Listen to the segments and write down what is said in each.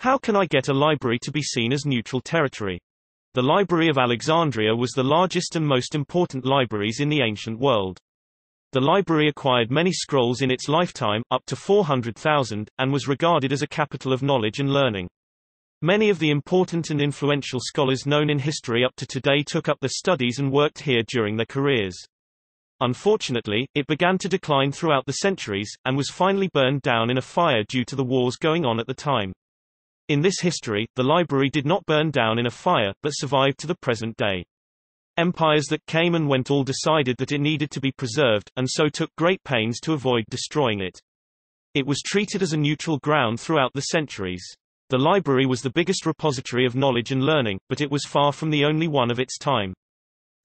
How can I get a library to be seen as neutral territory? The Library of Alexandria was the largest and most important libraries in the ancient world. The library acquired many scrolls in its lifetime, up to 400,000, and was regarded as a capital of knowledge and learning. Many of the important and influential scholars known in history up to today took up their studies and worked here during their careers. Unfortunately, it began to decline throughout the centuries, and was finally burned down in a fire due to the wars going on at the time. In this history, the library did not burn down in a fire, but survived to the present day. Empires that came and went all decided that it needed to be preserved, and so took great pains to avoid destroying it. It was treated as a neutral ground throughout the centuries. The library was the biggest repository of knowledge and learning, but it was far from the only one of its time.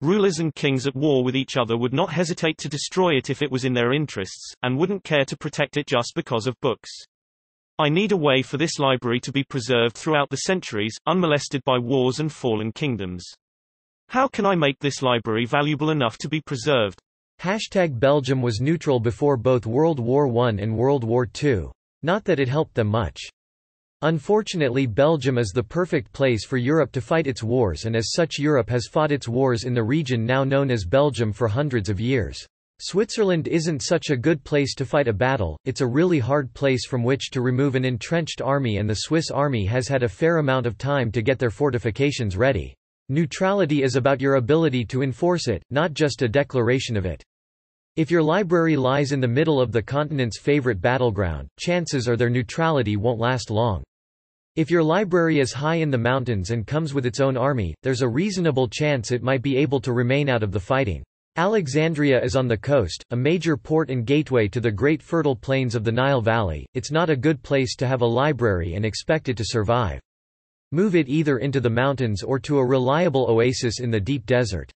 Rulers and kings at war with each other would not hesitate to destroy it if it was in their interests, and wouldn't care to protect it just because of books. I need a way for this library to be preserved throughout the centuries, unmolested by wars and fallen kingdoms. How can I make this library valuable enough to be preserved? Hashtag Belgium was neutral before both World War I and World War II. Not that it helped them much. Unfortunately Belgium is the perfect place for Europe to fight its wars and as such Europe has fought its wars in the region now known as Belgium for hundreds of years. Switzerland isn't such a good place to fight a battle, it's a really hard place from which to remove an entrenched army and the Swiss army has had a fair amount of time to get their fortifications ready. Neutrality is about your ability to enforce it, not just a declaration of it. If your library lies in the middle of the continent's favorite battleground, chances are their neutrality won't last long. If your library is high in the mountains and comes with its own army, there's a reasonable chance it might be able to remain out of the fighting. Alexandria is on the coast, a major port and gateway to the great fertile plains of the Nile Valley. It's not a good place to have a library and expect it to survive. Move it either into the mountains or to a reliable oasis in the deep desert.